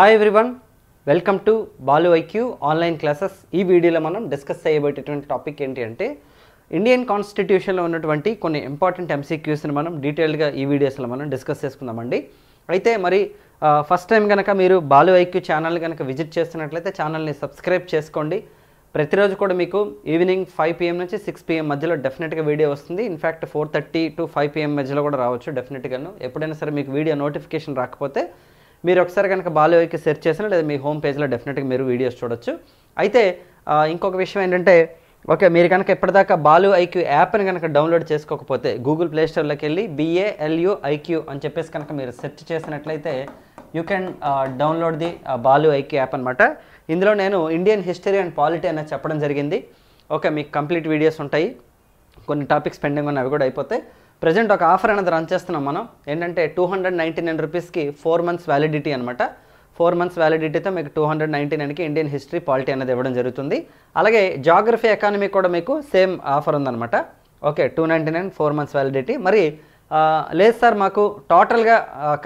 hi everyone welcome to Balu IQ online classes ఈ వీడియోలో మనం డిస్కస్ చేయబోయేటటువంటి టాపిక్ ఏంటి అంటే ఇండియన్ కాన్స్టిట్యూషన్లో ఉన్నటువంటి కొన్ని ఇంపార్టెంట్ ఎంసీక్యూస్ని మనం డీటెయిల్డ్గా ఈ వీడియోస్లో మనం డిస్కస్ చేసుకుందామండి అయితే మరి ఫస్ట్ టైం కనుక మీరు బాలు ఐక్యూ ఛానల్ కనుక విజిట్ చేస్తున్నట్లయితే ఛానల్ని సబ్స్క్రైబ్ చేసుకోండి ప్రతిరోజు కూడా మీకు ఈవినింగ్ ఫైవ్ పిఎం నుంచి సిక్స్ పిఎం మధ్యలో డెఫినెట్గా వీడియో వస్తుంది in fact four thirty to five PM మధ్యలో కూడా రావచ్చు డెఫినెట్గాను ఎప్పుడైనా సరే మీకు వీడియో నోటిఫికేషన్ రాకపోతే మీరు ఒకసారి కనుక బాలయోగికి సెర్చ్ చేసినా లేదా మీ హోమ్ పేజ్లో డెఫినెట్గా మీరు వీడియోస్ చూడొచ్చు అయితే ఇంకొక విషయం ఏంటంటే ఓకే మీరు కనుక ఇప్పటిదాకా బాలు ఐక్యూ యాప్ని కనుక డౌన్లోడ్ చేసుకోకపోతే గూగుల్ ప్లే స్టోర్లోకి వెళ్ళి బిఏఎల్యూ ఐక్యూ అని చెప్పేసి కనుక మీరు సెర్చ్ చేసినట్లయితే you can download the Balu IQ app అనమాట ఇందులో నేను ఇండియన్ హిస్టరీ అండ్ పాలిటీ అనేది చెప్పడం జరిగింది ఓకే మీకు కంప్లీట్ వీడియోస్ ఉంటాయి కొన్ని టాపిక్స్ పెండింగ్ ఉన్నవి అవి కూడా అయిపోతాయి ప్రజెంట్ ఒక ఆఫర్ అనేది రన్ చేస్తున్నాం మనం ఏంటంటే టూ హండ్రెడ్ నైంటీ నైన్ రూపీస్కి ఫోర్ మంత్స్ వ్యాలిడిటీ అనమాట ఫోర్ మంత్స్ వ్యాలిడిటీతో మీకు టూ హండ్రెడ్ నైంటీ నైన్కి ఇండియన్ హిస్టరీ పాలిటీ అనేది ఇవ్వడం జరుగుతుంది అలాగే జాగ్రఫీ ఎకానమీ కూడా మీకు సేమ్ ఆఫర్ ఉందన్నమాట okay two ninety nine four months validity మరి లేదు సార్ మాకు టోటల్గా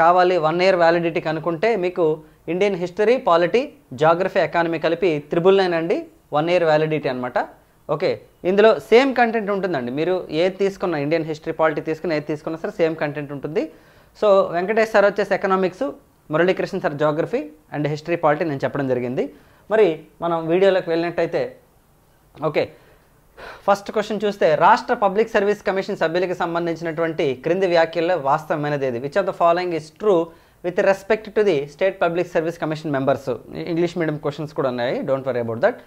కావాలి వన్ ఇయర్ వ్యాలిడిటీ కనుకుంటే మీకు Indian history polity geography economy కలిపి త్రిబుల్ నైన్ అండి వన్ ఇయర్ వ్యాలిడిటీ అనమాట ఓకే ఇందులో సేమ్ కంటెంట్ ఉంటుందండి మీరు ఏది తీసుకున్న ఇండియన్ హిస్టరీ పాలిటీ తీసుకున్న ఏది తీసుకున్నా సరే సేమ్ కంటెంట్ ఉంటుంది సో వెంకటేష్ సార్ వచ్చేసి economics Muralikrishna sir geography and history polity నేను చెప్పడం జరిగింది మరి మనం వీడియోలోకి వెళ్ళినట్టయితే ఓకే ఫస్ట్ క్వశ్చన్ చూస్తే రాష్ట్ర పబ్లిక్ సర్వీస్ కమిషన్ సభ్యులకి సంబంధించినటువంటి క్రింది వ్యాఖ్యల్లో వాస్తవమైనది ఏది which of the following is true with respect to the state public service commission members English medium questions కూడా ఉన్నాయి డోంట్ వరీ అబౌట్ దట్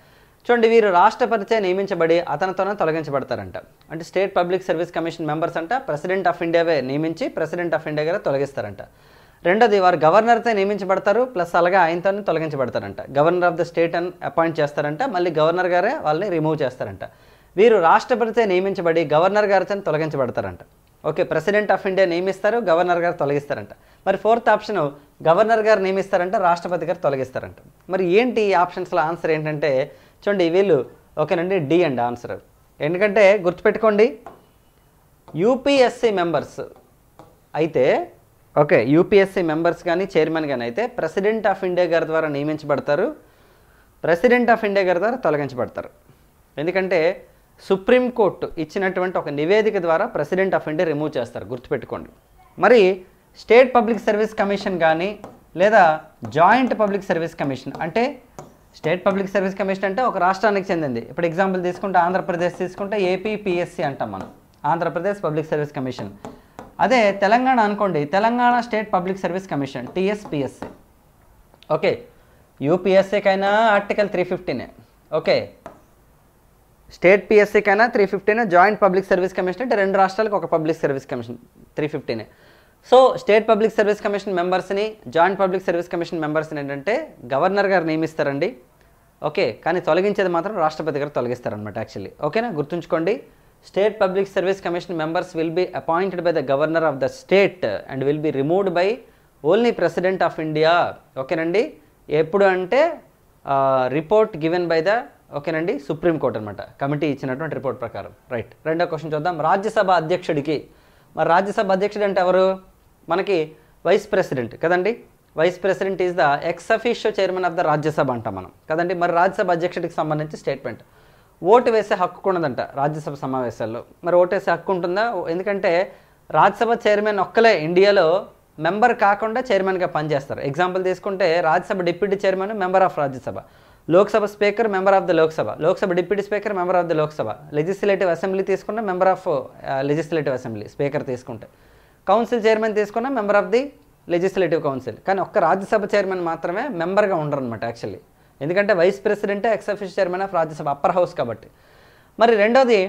చూడండి వీరు రాష్ట్రపతిచే నియమించబడి అతనితోనే తొలగించబడతారంట అంటే state public service commission members అంట ప్రెసిడెంట్ ఆఫ్ ఇండియావే నియమించి ప్రెసిడెంట్ ఆఫ్ ఇండియా గారు తొలగిస్తారంట రెండోది వారు గవర్నర్తో నియమించబడతారు ప్లస్ అలాగే ఆయనతోనే తొలగించబడతారంట గవర్నర్ ఆఫ్ ద స్టేట్ అని అపాయింట్ చేస్తారంట మళ్ళీ గవర్నర్ గారే వాళ్ళని రిమూవ్ చేస్తారంట వీరు రాష్ట్రపతిచే నియమించబడి గవర్నర్ గారితో తొలగించబడతారంట ఓకే ప్రెసిడెంట్ ఆఫ్ ఇండియా నియమిస్తారు గవర్నర్ గారు తొలగిస్తారంట మరి ఫోర్త్ ఆప్షన్ గవర్నర్ గారు నియమిస్తారంట రాష్ట్రపతి గారు తొలగిస్తారంట మరి ఏంటి ఈ ఆప్షన్స్లో ఆన్సర్ ఏంటంటే చూడండి వీళ్ళు ఓకేనండి డి అండి ఆన్సర్ ఎందుకంటే గుర్తుపెట్టుకోండి యూపీఎస్సీ మెంబర్స్ అయితే ఓకే యూపీఎస్సీ మెంబర్స్ కానీ చైర్మన్ కానీ అయితే ప్రెసిడెంట్ ఆఫ్ ఇండియా గారి ద్వారా నియమించబడతారు ప్రెసిడెంట్ ఆఫ్ ఇండియా గారి ద్వారా తొలగించబడతారు ఎందుకంటే సుప్రీంకోర్టు ఇచ్చినటువంటి ఒక నివేదిక ద్వారా ప్రెసిడెంట్ ఆఫ్ ఇండియా రిమూవ్ చేస్తారు గుర్తుపెట్టుకోండి మరి స్టేట్ పబ్లిక్ సర్వీస్ కమిషన్ కానీ లేదా జాయింట్ పబ్లిక్ సర్వీస్ కమిషన్ అంటే స్టేట్ పబ్లిక్ సర్వీస్ కమిషన్ అంటే ఒక రాష్ట్రానికి చెందింది ఇప్పుడు ఎగ్జాంపుల్ తీసుకుంటే ఆంధ్రప్రదేశ్ తీసుకుంటే ఏపీపిఎస్సి అంటాం మనం ఆంధ్రప్రదేశ్ పబ్లిక్ సర్వీస్ కమిషన్ అదే తెలంగాణ అనుకోండి Telangana state public service commission TSPSC okay యూపీఎస్సీకైనా ఆర్టికల్ త్రీ ఫిఫ్టీనే ఓకే స్టేట్ పిఎస్సీకైనా త్రీ ఫిఫ్టీనే జాయింట్ పబ్లిక్ సర్వీస్ కమిషన్ అంటే రెండు రాష్ట్రాలకు ఒక పబ్లిక్ సర్వీస్ కమిషన్ త్రీ ఫిఫ్టీనే so state public service commission మెంబర్స్ని జాయింట్ పబ్లిక్ సర్వీస్ కమిషన్ మెంబర్స్ని ఏంటంటే గవర్నర్ గారు నియమిస్తారండి ఓకే కానీ తొలగించేది మాత్రం రాష్ట్రపతి గారు తొలగిస్తారనమాట యాక్చువల్లీ ఓకేనా గుర్తుంచుకోండి state public service commission members will be appointed by the governor of the state and will be removed by only president of India ఓకేనండి ఎప్పుడు అంటే రిపోర్ట్ గివెన్ బై ద ఓకేనండి సుప్రీంకోర్టు అనమాట కమిటీ ఇచ్చినటువంటి రిపోర్ట్ ప్రకారం right రెండో question చూద్దాం రాజ్యసభ అధ్యక్షుడికి మరి రాజ్యసభ అధ్యక్షుడు అంటే ఎవరు మనకి వైస్ ప్రెసిడెంట్ కదండి vice president is the ex officio chairman of the Rajya Sabha అంటాం మనం కదండి మరి రాజ్యసభ అధ్యక్షుడికి సంబంధించి స్టేట్మెంట్ ఓటు వేసే హక్కు ఉన్నదంట రాజ్యసభ సమావేశాల్లో మరి ఓటు వేసే హక్కు ఉంటుందా ఎందుకంటే రాజ్యసభ చైర్మన్ ఒక్కలే ఇండియాలో మెంబర్ కాకుండా చైర్మన్గా పనిచేస్తారు ఎగ్జాంపుల్ తీసుకుంటే Rajya Sabha deputy chairman member of Rajya Sabha Lok Sabha speaker member of the Lok Sabha Lok Sabha deputy speaker member of the Lok Sabha legislative assembly తీసుకున్న member of legislative assembly speaker తీసుకుంటే కౌన్సిల్ చైర్మన్ తీసుకున్న member of the legislative council కానీ ఒక్క రాజ్యసభ చైర్మన్ మాత్రమే మెంబర్గా ఉండరు అనమాట యాక్చువల్లీ ఎందుకంటే వైస్ ప్రెసిడెంటే ex officio chairman of Rajya Sabha upper house కాబట్టి మరి రెండోది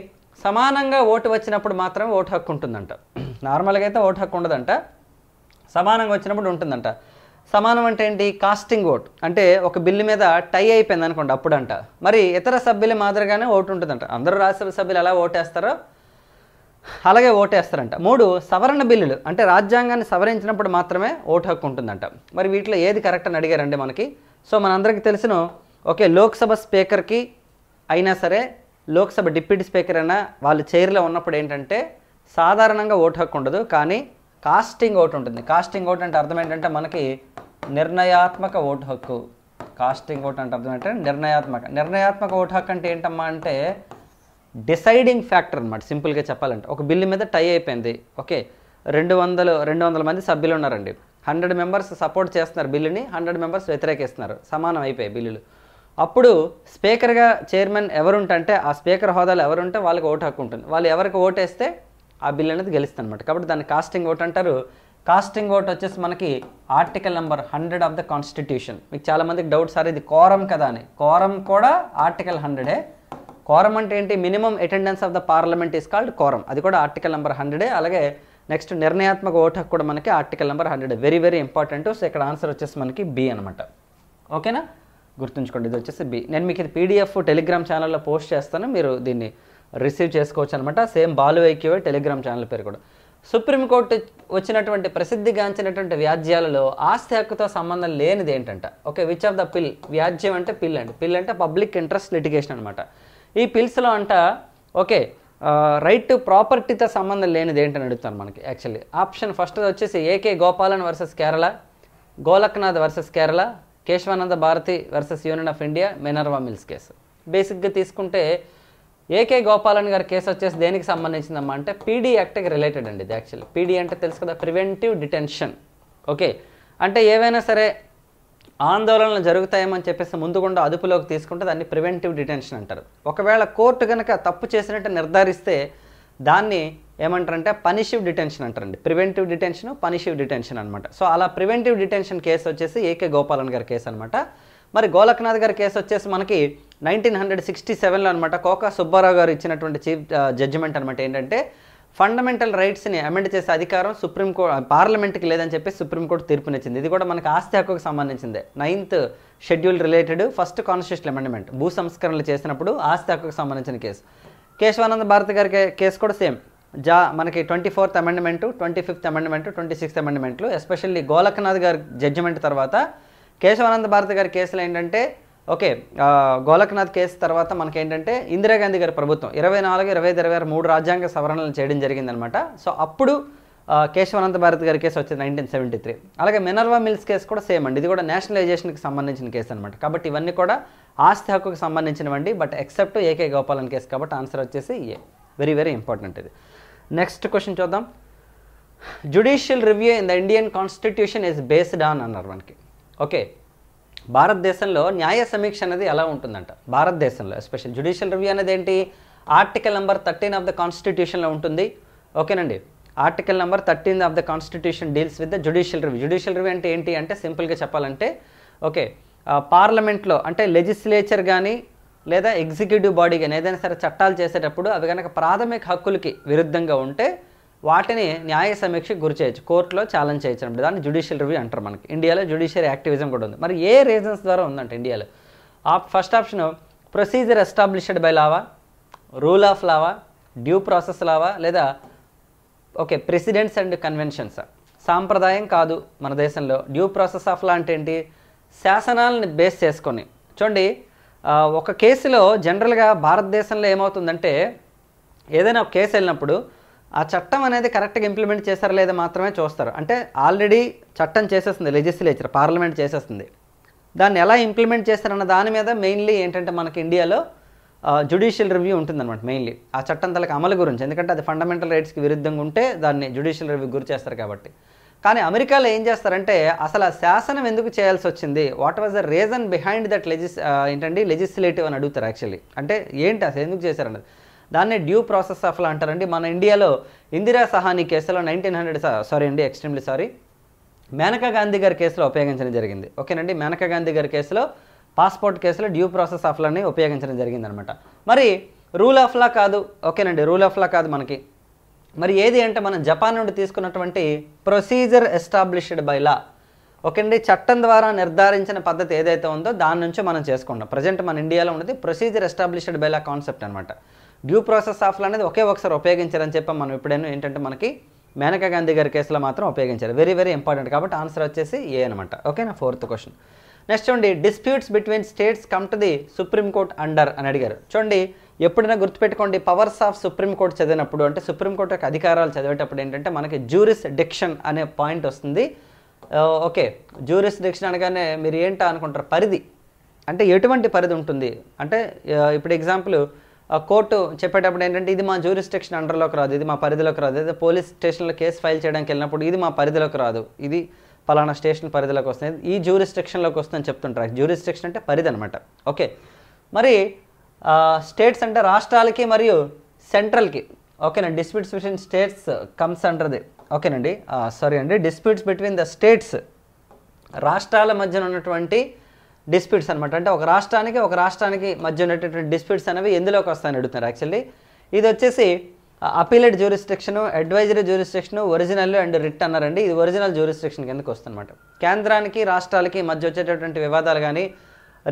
సమానంగా ఓటు వచ్చినప్పుడు మాత్రమే ఓటు హక్కు ఉంటుందంట నార్మల్గా అయితే ఓటు హక్కు ఉండదంట సమానంగా వచ్చినప్పుడు ఉంటుందంట సమానం అంటే ఏంటి కాస్టింగ్ ఓట్ అంటే ఒక బిల్లు మీద టై అయిపోయింది అనుకోండి అప్పుడంట మరి ఇతర సభ్యుల మాదిరిగానే ఓటు ఉంటుందంట అందరూ రాజ్యసభ సభ్యులు ఎలా ఓటేస్తారో అలాగే ఓటేస్తారంట మూడు సవరణ బిల్లులు అంటే రాజ్యాంగాన్ని సవరించినప్పుడు మాత్రమే ఓటు హక్కు ఉంటుందంట మరి వీటిలో ఏది కరెక్ట్ అని అడిగారండి మనకి సో మనందరికీ తెలిసిన ఓకే లోక్సభ స్పీకర్కి అయినా సరే లోక్సభ డిప్యూటీ స్పీకర్ అయినా వాళ్ళు చైర్లో ఉన్నప్పుడు ఏంటంటే సాధారణంగా ఓటు హక్కు ఉండదు కానీ కాస్టింగ్ ఓట్ ఉంటుంది కాస్టింగ్ ఓట్ అంటే అర్థం ఏంటంటే మనకి నిర్ణయాత్మక ఓటు హక్కు కాస్టింగ్ ఓట్ అంటే అర్థం ఏంటంటే నిర్ణయాత్మక నిర్ణయాత్మక ఓటు హక్కు అంటే ఏంటమ్మా అంటే డిసైడింగ్ ఫ్యాక్టర్ అనమాట సింపుల్గా చెప్పాలంటే ఒక బిల్లు మీద టై అయిపోయింది ఓకే రెండు వందలు రెండు వందల మంది సభ్యులు ఉన్నారండి హండ్రెడ్ మెంబర్స్ సపోర్ట్ చేస్తున్నారు బిల్లుని హండ్రెడ్ మెంబర్స్ వ్యతిరేకిస్తున్నారు సమానం అయిపోయాయి బిల్లులు అప్పుడు స్పీకర్గా చైర్మన్ ఎవరుంటే ఆ స్పీకర్ హోదాలో ఎవరుంటే వాళ్ళకి ఓటు హక్కు ఉంటుంది వాళ్ళు ఎవరికి ఓటేస్తే ఆ బిల్ అనేది గెలుస్తుంది అనమాట కాబట్టి దాన్ని కాస్టింగ్ ఓట్ అంటారు కాస్టింగ్ ఓట్ వచ్చేసి మనకి article number hundred of the constitution మీకు చాలామందికి డౌట్ సార్ ఇది కోరం కదా అని కోరం కూడా ఆర్టికల్ హండ్రెడే కోరం అంటే ఏంటి minimum attendance of the parliament is called quorum అది కూడా ఆర్టికల్ నెంబర్ హండ్రెడే అలాగే నెక్స్ట్ నిర్ణయాత్మక ఓటకు కూడా మనకి article number hundred very very important so ఇక్కడ ఆన్సర్ వచ్చేసి మనకి బి అనమాట ఓకేనా గుర్తుంచుకోండి ఇది వచ్చేసి బి నేను మీకు ఇది పీడిఎఫ్ టెలిగ్రామ్ ఛానల్లో పోస్ట్ చేస్తాను మీరు దీన్ని రిసీవ్ చేసుకోవచ్చు అనమాట సేమ్ బాలు వైక్యవే టెలిగ్రామ్ ఛానల్ పేరు కూడా సుప్రీంకోర్టు వచ్చినటువంటి ప్రసిద్ధిగాంచినటువంటి వ్యాజ్యాలలో ఆస్తి హక్కుతో సంబంధం లేనిది ఏంటంట ఓకే విచ్ ఆఫ్ ద పిల్ వ్యాజ్యం అంటే పిల్ అండి పిల్ అంటే పబ్లిక్ ఇంట్రెస్ట్ లిటిగేషన్ అనమాట ఈ పిల్స్లో అంట ఓకే రైట్ టు ప్రాపర్టీతో సంబంధం లేనిది ఏంటని అడుగుతాను మనకి యాక్చువల్లీ ఆప్షన్ ఫస్ట్ వచ్చేసి AK Gopalan versus Kerala Golaknath versus Kerala Kesavananda Bharati versus union of India Minerva mills case బేసిక్గా తీసుకుంటే ఏకే గోపాలన్ గారి కేసు వచ్చేసి దేనికి సంబంధించిందమ్మా అంటే పీడీ యాక్ట్కి రిలేటెడ్ అండి ఇది యాక్చువల్లీ పీడీ అంటే తెలుసు కదా ప్రివెంటివ్ డిటెన్షన్ ఓకే అంటే ఏవైనా సరే ఆందోళనలు జరుగుతాయేమని చెప్పేసి ముందుకుండా అదుపులోకి తీసుకుంటే దాన్ని ప్రివెంటివ్ డిటెన్షన్ అంటారు ఒకవేళ కోర్టు కనుక తప్పు చేసినట్టు నిర్ధారిస్తే దాన్ని ఏమంటారంటే పనిషివ్ డిటెన్షన్ అంటారండి ప్రివెంటివ్ డిటెన్షన్ పనిషివ్ డిటెన్షన్ అనమాట సో అలా ప్రివెంటివ్ డిటెన్షన్ కేసు వచ్చేసి ఏకే గోపాలన్ గారి కేసు అనమాట మరి గోలక్నాథ్ గారి కేసు వచ్చేసి మనకి నైన్టీన్ హండ్రెడ్ సిక్స్టీ సెవెన్లో అనమాట కోకా సుబ్బారావు గారు ఇచ్చినటువంటి చీఫ్ జడ్జిమెంట్ అనమాట ఏంటంటే ఫండమెంటల్ రైట్స్ని అమెండ్ చేసే అధికారం సుప్రీంకోర్టు పార్లమెంట్కి లేదని చెప్పి సుప్రీంకోర్టు తీర్పునిచ్చింది ఇది కూడా మనకు ఆస్తి హక్కుకు సంబంధించింది ninth schedule related first constitution amendment భూ సంస్కరణలు చేసినప్పుడు ఆస్తి హక్కుకు సంబంధించిన కేసు కేశవానంద భారతి గారి కేసు కూడా సేమ్ జా మనకి twenty fourth amendment twenty fifth amendment twenty sixth అమెండ్మెంట్లు ఎస్పెషల్లీ గోలక్నాథ్ గారి జడ్జిమెంట్ తర్వాత కేశవానంద భారతి గారి కేసులు ఏంటంటే ఓకే గోలక్నాథ్ కేసు తర్వాత మనకేంటంటే ఇందిరాగాంధీ గారి ప్రభుత్వం ఇరవై నాలుగు ఇరవై ఐదు ఇరవై ఆరు మూడు రాజ్యాంగ సవరణలు చేయడం జరిగిందనమాట సో అప్పుడు కేశవానంద భారతి గారి కేసు వచ్చింది నైన్టీన్ సెవెంటీ త్రీ అలాగే మినర్వా మిల్స్ కేసు కూడా సేమ్ అండి ఇది కూడా నేషనలైజేషన్కి సంబంధించిన కేసు అనమాట కాబట్టి ఇవన్నీ కూడా ఆస్తి హక్కుకు సంబంధించినవండి but except AK Gopalan case కాబట్టి ఆన్సర్ వచ్చేసి ఏ వెరీ వెరీ ఇంపార్టెంట్ ఇది నెక్స్ట్ క్వశ్చన్ చూద్దాం judicial review in the Indian constitution is based on అన్నారు మనకి ఓకే భారతదేశంలో న్యాయ సమీక్ష అనేది ఎలా ఉంటుందంట భారతదేశంలో ఎస్పెషల్ జ్యుడిషియల్ రివ్యూ అనేది ఏంటి article number thirteen of the కాన్స్టిట్యూషన్లో ఉంటుంది ఓకేనండి article number thirteen of the constitution deals with the judicial review judicial review అంటే ఏంటి అంటే సింపుల్గా చెప్పాలంటే ఓకే పార్లమెంట్లో అంటే లెజిస్లేచర్ కానీ లేదా ఎగ్జిక్యూటివ్ బాడీ కానీ ఏదైనా సరే చట్టాలు చేసేటప్పుడు అవి కనుక ప్రాథమిక హక్కులకి విరుద్ధంగా ఉంటే వాటిని న్యాయ సమీక్షకు గురి చేయొచ్చు కోర్టులో ఛాలెంజ్ చేయొచ్చు దాన్ని జుడిషియల్ రివ్యూ అంటారు మనకి ఇండియాలో జుడిషియరీ యాక్టివిజం కూడా ఉంది మరి ఏ రీజన్స్ ద్వారా ఉందంటే ఇండియాలో ఆ first option procedure established by లావా రూల్ ఆఫ్ లావా డ్యూ ప్రాసెస్ లావా లేదా ఓకే ప్రెసిడెంట్స్ అండ్ కన్వెన్షన్స్ సాంప్రదాయం కాదు మన దేశంలో డ్యూ ప్రాసెస్ ఆఫ్ లా అంటే ఏంటి శాసనాలను బేస్ చేసుకొని చూడండి ఒక కేసులో జనరల్గా భారతదేశంలో ఏమవుతుందంటే ఏదైనా ఒక కేసు వెళ్ళినప్పుడు ఆ చట్టం అనేది కరెక్ట్గా ఇంప్లిమెంట్ చేస్తారా లేదా మాత్రమే చూస్తారు అంటే ఆల్రెడీ చట్టం చేసేస్తుంది లెజిస్లేచర్ పార్లమెంట్ చేసేస్తుంది దాన్ని ఎలా ఇంప్లిమెంట్ చేస్తారన్న దాని మీద మెయిన్లీ ఏంటంటే మనకి ఇండియాలో జ్యుడిషియల్ రివ్యూ ఉంటుందన్నమాట మెయిన్లీ ఆ చట్టం తలకి అమలు గురించి ఎందుకంటే అది ఫండమెంటల్ రైట్స్కి విరుద్ధంగా ఉంటే దాన్ని జ్యుడిషియల్ రివ్యూ గురి చేస్తారు కాబట్టి కానీ అమెరికాలో ఏం చేస్తారంటే అసలు ఆ శాసనం ఎందుకు చేయాల్సి వచ్చింది what was the reason behind that లెజిస్ ఏంటండి లెజిస్లేటివ్ అని అడుగుతారు యాక్చువల్లీ అంటే ఏంటి అసలు ఎందుకు చేశారన్నది దాన్నే డ్యూ ప్రాసెస్ ఆఫ్ లా అంటారండి మన ఇండియాలో ఇందిరా సహాని కేసులో నైన్టీన్ హండ్రెడ్ సారీ అండి ఎక్స్ట్రీమ్లీ సారీ మేనకా గాంధీ గారి కేసులో ఉపయోగించడం జరిగింది ఓకేనండి మేనకా గాంధీ గారి కేసులో పాస్పోర్ట్ కేసులో డ్యూ ప్రాసెస్ ఆఫ్ లాని ఉపయోగించడం జరిగిందనమాట మరి రూల్ ఆఫ్ లా కాదు ఓకేనండి రూల్ ఆఫ్ లా కాదు మనకి మరి ఏది అంటే మనం జపాన్ నుండి తీసుకున్నటువంటి ప్రొసీజర్ ఎస్టాబ్లిష్డ్ బై లా అండి చట్టం ద్వారా నిర్ధారించిన పద్ధతి ఏదైతే ఉందో దాని నుంచి మనం చేసుకుంటాం ప్రజెంట్ మన ఇండియాలో ఉన్నది procedure established by law concept అనమాట డ్యూ ప్రాసెస్ ఆఫ్ అనేది ఒకే ఒకసారి ఉపయోగించారని చెప్పి మనం ఎప్పుడైనా ఏంటంటే మనకి మేనకా గాంధీ గారి కేసులో మాత్రం ఉపయోగించారు వెరీ వెరీ ఇంపార్టెంట్ కాబట్టి ఆన్సర్ వచ్చేసి ఏ అనమాట ఓకేనా ఫోర్త్ క్వశ్చన్ నెక్స్ట్ చూడండి disputes between states come to the supreme court under అని అడిగారు చూడండి ఎప్పుడైనా గుర్తుపెట్టుకోండి పవర్స్ ఆఫ్ సుప్రీంకోర్టు చదివినప్పుడు అంటే సుప్రీంకోర్టు యొక్క అధికారాలు చదివేటప్పుడు ఏంటంటే మనకి జ్యూరిస్ డిక్షన్ అనే పాయింట్ వస్తుంది ఓకే జ్యూరిస్ డిక్షన్ అనగానే మీరు ఏంటా అనుకుంటారు పరిధి అంటే ఎటువంటి పరిధి ఉంటుంది అంటే uh, ఇప్పుడు ఎగ్జాంపుల్ కోర్టు చెప్పేటప్పుడు ఏంటంటే ఇది మా జ్యూరిస్టిక్షన్ అండర్లోకి రాదు ఇది మా పరిధిలోకి రాదు అదే పోలీస్ స్టేషన్లో కేసు ఫైల్ చేయడానికి వెళ్ళినప్పుడు ఇది మా పరిధిలోకి రాదు ఇది పలానా స్టేషన్ పరిధిలోకి వస్తుంది ఈ జ్యూరిస్టిక్షన్లోకి వస్తుందని చెప్తుంటారు జ్యూరిస్టిక్షన్ అంటే పరిధి అనమాట ఓకే మరి స్టేట్స్ అంటే రాష్ట్రాలకి మరియు సెంట్రల్కి ఓకేనండి disputes between states comes under the ఓకేనండి సారీ అండి డిస్ప్యూట్స్ బిట్వీన్ ద స్టేట్స్ రాష్ట్రాల మధ్యన ఉన్నటువంటి డిస్ప్యూట్స్ అనమాట అంటే ఒక రాష్ట్రానికి ఒక రాష్ట్రానికి మధ్య ఉండేటటువంటి డిస్ప్యూట్స్ అనేవి ఎందులోకి వస్తాయని అడుగుతున్నారు యాక్చువల్లీ ఇది వచ్చేసి appellate jurisdiction advisory jurisdiction original and writ అన్నారండి ఇది ఒరిజినల్ జ్యూరిస్ట్రిక్షన్ కిందకు వస్తుందన్నమాట కేంద్రానికి రాష్ట్రాలకి మధ్య వచ్చేటటువంటి వివాదాలు కానీ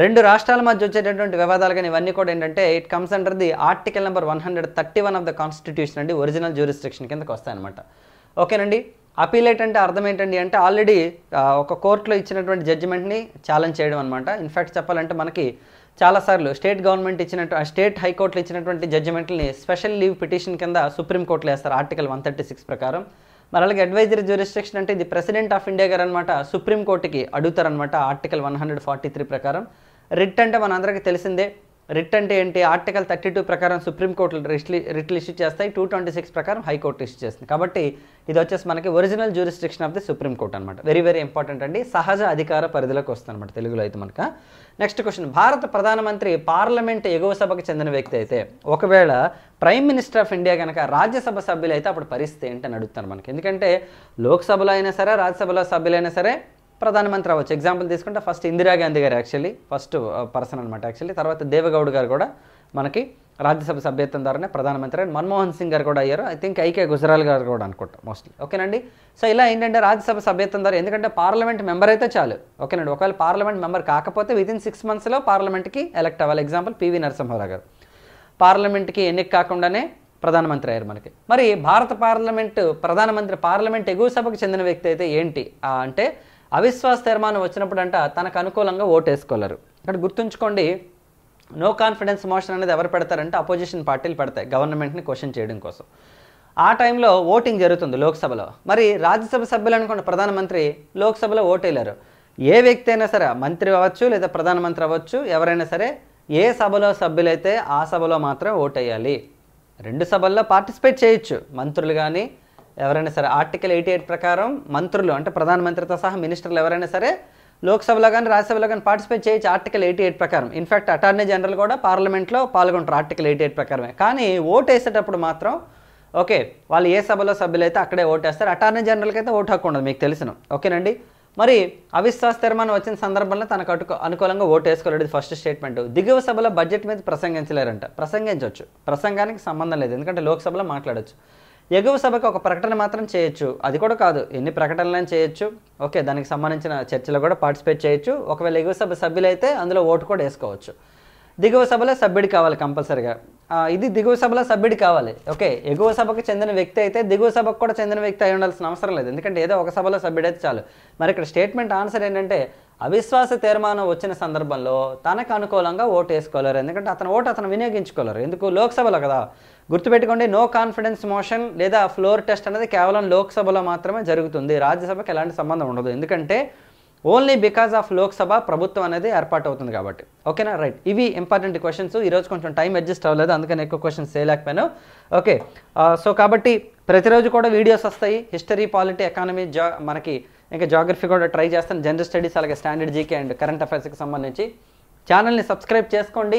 రెండు రాష్ట్రాల మధ్య వచ్చేటటువంటి వివాదాలు కానీ ఇవన్నీ కూడా ఏంటంటే it comes under the article number one hundred thirty one of the constitution అండి ఒరిజినల్ జ్యూరిస్ట్రిక్షన్ కిందకు వస్తాయన్నమాట ఓకేనండి అపీలేట్ అంటే అర్థం ఏంటండి అంటే ఆల్రెడీ ఒక కోర్టులో ఇచ్చినటువంటి జడ్జిమెంట్ని ఛాలెంజ్ చేయడం అనమాట ఇన్ఫ్యాక్ట్ చెప్పాలంటే మనకి చాలాసార్లు స్టేట్ గవర్నమెంట్ ఇచ్చినట్టు స్టేట్ హైకోర్టులు ఇచ్చినటువంటి జడ్జిమెంట్ని స్పెషల్ లీవ్ పిటిషన్ కింద సుప్రీంకోర్టులో వేస్తారు ఆర్టికల్ వన్ థర్టీ సిక్స్ ప్రకారం మరి అలాగే అడ్వైజరీ జ్యూరిస్ట్రిక్షన్ అంటే ఇది ప్రెసిడెంట్ ఆఫ్ ఇండియా గారు అనమాట సుప్రీంకోర్టుకి అడుగుతారనమాట article one hundred forty three ప్రకారం రిట్ అంటే మనందరికీ తెలిసిందే రిట్ అంటే ఏంటి ఆర్టికల్ థర్టీ టూ ప్రకారం సుప్రీంకోర్టు రిట్లీ రిట్లు ఇష్యూ చేస్తాయి టూ ట్వంటీ సిక్స్ ప్రకారం హైకోర్టు ఇష్యూ చేస్తుంది కాబట్టి ఇది వచ్చేసి మనకి original jurisdiction of the supreme court అనమాట వెరీ వెరీ ఇంపార్టెంట్ అండి సహజ అధికార పరిధిలోకి వస్తుంది అనమాట తెలుగులో అయితే మనక నెక్స్ట్ క్వశ్చన్ భారత ప్రధానమంత్రి పార్లమెంట్ ఎగువ సభకు చెందిన వ్యక్తి అయితే ఒకవేళ ప్రైమ్ మినిస్టర్ ఆఫ్ ఇండియా కనుక రాజ్యసభ సభ్యులు అయితే అప్పుడు పరిస్థితి ఏంటని అడుగుతారు మనకి ఎందుకంటే లోక్సభలో అయినా సరే రాజ్యసభలో సభ్యులైనా సరే ప్రధానమంత్రి అవ్వచ్చు ఎగ్జాంపుల్ తీసుకుంటే ఫస్ట్ ఇందిరాగాంధీ గారు యాక్చువల్లీ ఫస్ట్ పర్సన్ అనమాట యాక్చువల్లీ తర్వాత దేవగౌడ్ గారు కూడా మనకి రాజ్యసభ సభ్యత్వం ద్వారానే ప్రధానమంత్రి అండ్ మన్మోహన్ సింగ్ గారు కూడా అయ్యారు ఐ థింక్ ఐకే గుజరాల్ గారు కూడా అనుకుంటా మోస్ట్లీ ఓకేనండి సో ఇలా ఏంటంటే రాజ్యసభ సభ్యత్వం ద్వారా ఎందుకంటే పార్లమెంట్ మెంబర్ అయితే చాలు ఓకేనండి ఒకవేళ పార్లమెంట్ మెంబర్ కాకపోతే విదిన్ సిక్స్ మంత్స్లో పార్లమెంట్కి ఎలక్ట్ అవ్వాలి ఎగ్జాంపుల్ పివి నరసింహారావు గారు పార్లమెంట్కి ఎన్నిక కాకుండానే ప్రధానమంత్రి అయ్యారు మనకి మరి భారత పార్లమెంటు ప్రధానమంత్రి పార్లమెంట్ ఎగువ సభకు చెందిన వ్యక్తి అయితే ఏంటి అంటే అవిశ్వాస తీర్మానం వచ్చినప్పుడు అంట తనకు అనుకూలంగా ఓటేసుకోలేరు ఇక్కడ గుర్తుంచుకోండి నో కాన్ఫిడెన్స్ మోషన్ అనేది ఎవరు పెడతారంటే అపోజిషన్ పార్టీలు పెడతాయి గవర్నమెంట్ని క్వశ్చన్ చేయడం కోసం ఆ టైంలో ఓటింగ్ జరుగుతుంది లోక్సభలో మరి రాజ్యసభ సభ్యులు అనుకోండి ప్రధానమంత్రి లోక్సభలో ఓటేయలేరు ఏ వ్యక్తి అయినా సరే మంత్రి అవ్వచ్చు లేదా ప్రధానమంత్రి అవ్వచ్చు ఎవరైనా సరే ఏ సభలో సభ్యులైతే ఆ సభలో మాత్రం ఓటేయాలి రెండు సభల్లో పార్టిసిపేట్ చేయొచ్చు మంత్రులు కానీ ఎవరైనా సరే ఆర్టికల్ ఎయిటీ ఎయిట్ ప్రకారం మంత్రులు అంటే ప్రధానమంత్రితో సహా మినిస్టర్లు ఎవరైనా సరే లోక్సభలో కానీ రాజ్యసభలో కానీ పార్టిసిపేట్ చేయొచ్చు ఆర్టికల్ ఎయిటీ ఎయిట్ ప్రకారం ఇన్ఫ్యాక్ట్ అటార్నీ జనరల్ కూడా పార్లమెంట్లో పాల్గొంటారు ఆర్టికల్ ఎయిటీ ఎయిట్ ప్రకారమే కానీ ఓటు వేసేటప్పుడు మాత్రం ఓకే వాళ్ళు ఏ సభలో సభ్యులైతే అక్కడే ఓటేస్తారు అటార్నీ జనరల్కి అయితే ఓటు హక్కు ఉండదు మీకు తెలిసిన ఓకేనండి మరి అవిశ్వాస తీర్మానం వచ్చిన సందర్భంలో తనకు అటు అనుకూలంగా ఓటు వేసుకోలేదు ఫస్ట్ స్టేట్మెంట్ దిగువ సభలో బడ్జెట్ మీద ప్రసంగించలేరంట ప్రసంగించవచ్చు ప్రసంగానికి సంబంధం లేదు ఎందుకంటే లోక్సభలో మాట్లాడచ్చు ఎగువ సభకు ఒక ప్రకటన మాత్రం చేయొచ్చు అది కూడా కాదు ఎన్ని ప్రకటనలను చేయొచ్చు ఓకే దానికి సంబంధించిన చర్చలు కూడా పార్టిసిపేట్ చేయొచ్చు ఒకవేళ ఎగువ సభ సభ్యులైతే అందులో ఓటు కూడా వేసుకోవచ్చు దిగువ సభలో సభ్యుడు కావాలి కంపల్సరిగా ఇది దిగువ సభలో సభ్యుడు కావాలి ఓకే ఎగువ సభకు చెందిన వ్యక్తి అయితే దిగువ సభకు కూడా చెందిన వ్యక్తి అయి ఉండాల్సిన అవసరం లేదు ఎందుకంటే ఏదో ఒక సభలో సభ్యుడైతే చాలు మరి ఇక్కడ స్టేట్మెంట్ ఆన్సర్ ఏంటంటే అవిశ్వాస తీర్మానం వచ్చిన సందర్భంలో తనకు అనుకూలంగా ఓటు వేసుకోలేరు ఎందుకంటే అతను ఓటు అతను వినియోగించుకోలేరు ఎందుకు లోక్సభలో కదా గుర్తుపెట్టుకోండి నో కాన్ఫిడెన్స్ మోషన్ లేదా ఫ్లోర్ టెస్ట్ అనేది కేవలం లోక్సభలో మాత్రమే జరుగుతుంది రాజ్యసభకు ఎలాంటి సంబంధం ఉండదు ఎందుకంటే ఓన్లీ బికాజ్ ఆఫ్ లోక్సభ ప్రభుత్వం అనేది ఏర్పాటు అవుతుంది కాబట్టి ఓకేనా రైట్ ఇవి ఇంపార్టెంట్ క్వశ్చన్స్ ఈరోజు కొంచెం టైం అడ్జస్ట్ అవ్వలేదు అందుకని ఎక్కువ క్వశ్చన్స్ చేయలేకపోయాను ఓకే సో కాబట్టి ప్రతిరోజు కూడా వీడియోస్ వస్తాయి హిస్టరీ పాలిటీ ఎకానమీ జా మనకి ఇంకా జాగ్రఫీ కూడా ట్రై చేస్తాను జనరల్ స్టడీస్ అలాగే స్టాండర్డ్ జీకే అండ్ కరెంట్ అఫైర్స్కి సంబంధించి ఛానల్ని సబ్స్క్రైబ్ చేసుకోండి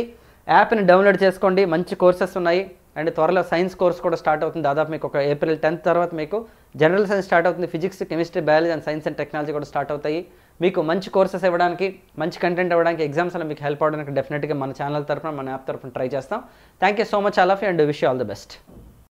యాప్ని డౌన్లోడ్ చేసుకోండి మంచి కోర్సెస్ ఉన్నాయి అండ్ త్వరలో సైన్స్ కోర్స్ కూడా స్టార్ట్ అవుతుంది దాదాపు మీకు ఒక ఏప్రిల్ టెన్త్ తర్వాత మీకు జనరల్ సైన్స్ స్టార్ట్ అవుతుంది physics chemistry biology and science and technology కూడా స్టార్ట్ అవుతాయి మీకు మంచి కోర్సెస్ ఇవ్వడానికి మంచి కంటెంట్ ఇవ్వడానికి అలా మీకు హెల్ప్ అవ్వడానికి డెఫినెట్గా మన ఛానల్ తరఫున మన యాప్ తరఫున ట్రై చేస్తాం thank you so much all of and wish all the best